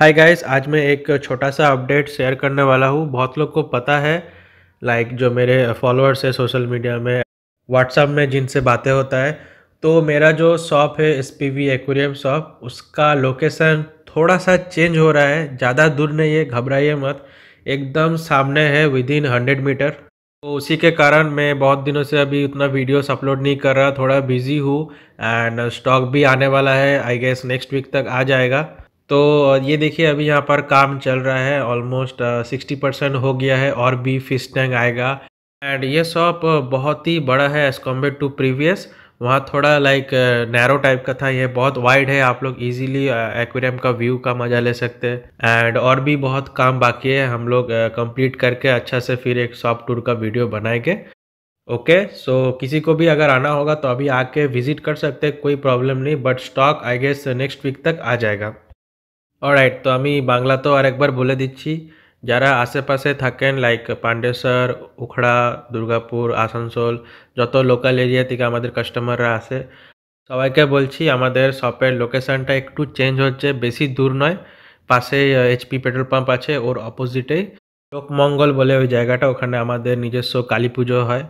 hi guys आज मैं एक छोटा सा अपडेट शेयर करने वाला हूँ बहुत लोग को पता है लाइक जो मेरे फॉलोअर्स है सोशल मीडिया में व्हाट्सअप में जिनसे बातें होता है तो मेरा जो शॉप है S P V aquarium shop उसका लोकेशन थोड़ा सा चेंज हो रहा है ज़्यादा दूर नहीं है घबराइए मत एकदम सामने है विद इन हंड्रेड मीटर तो उसी के कारण मैं बहुत दिनों से अभी उतना वीडियोस अपलोड नहीं कर रहा थोड़ा बिजी हूँ एंड स्टॉक भी आने वाला है आई गेस नेक्स्ट वीक तक आ जाएगा तो ये देखिए अभी यहाँ पर काम चल रहा है ऑलमोस्ट सिक्सटी परसेंट हो गया है और भी फिश टैंक आएगा एंड ये शॉप बहुत ही बड़ा है एज कम्पेयर टू प्रीवियस वहाँ थोड़ा लाइक नैरो टाइप का था ये बहुत वाइड है आप लोग इजीली एक्वेरियम का व्यू का मज़ा ले सकते हैं एंड और भी बहुत काम बाकी है हम लोग कंप्लीट करके अच्छा से फिर एक शॉप टूर का वीडियो बनाएंगे ओके सो किसी को भी अगर आना होगा तो अभी आके विजिट कर सकते हैं कोई प्रॉब्लम नहीं but stock I guess next week तक आ जाएगा অলরাইট তো আমি বাংলাতেও আরেকবার বলে দিচ্ছি যারা আশেপাশে থাকেন লাইক পাণ্ডেশ্বর উখড়া দুর্গাপুর আসানসোল যত লোকাল এরিয়া থেকে আমাদের কাস্টমাররা আসে সবাইকে বলছি আমাদের শপের লোকেশানটা একটু চেঞ্জ হচ্ছে বেশি দূর নয় পাশে এইচপি পেট্রোল পাম্প আছে ওর অপোজিটেই লোকমঙ্গল বলে ওই জায়গাটা ওখানে আমাদের নিজস্ব কালী পুজো হয়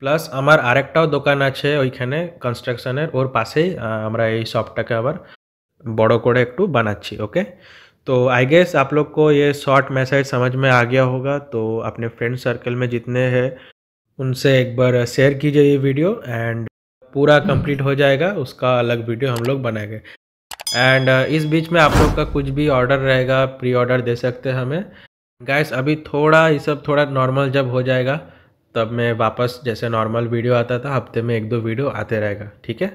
প্লাস আমার আরেকটাও দোকান আছে ওইখানে কনস্ট্রাকশনের ওর পাশেই আমরা এই শপটাকে আবার बड़ो कोड़े एक बनाची ओके तो आई गेस आप लोग को ये शॉर्ट मैसेज समझ में आ गया होगा तो अपने फ्रेंड सर्कल में जितने हैं उनसे एक बार शेयर कीजिए ये वीडियो एंड पूरा कंप्लीट हो जाएगा उसका अलग वीडियो हम लोग बनाएंगे एंड uh, इस बीच में आप लोग का कुछ भी ऑर्डर रहेगा प्री ऑर्डर दे सकते हैं हमें गैस अभी थोड़ा ये सब थोड़ा नॉर्मल जब हो जाएगा तब मैं वापस जैसे नॉर्मल वीडियो आता था हफ्ते में एक दो वीडियो आते रहेगा ठीक है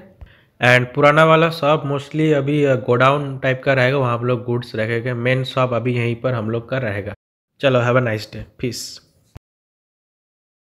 एंड पुराना वाला शॉप मोस्टली अभी गोडाउन टाइप का रहेगा वहाँ हम लोग गुड्स रखेंगे मेन शॉप अभी यहीं पर हम लोग का रहेगा चलो have a nice day piece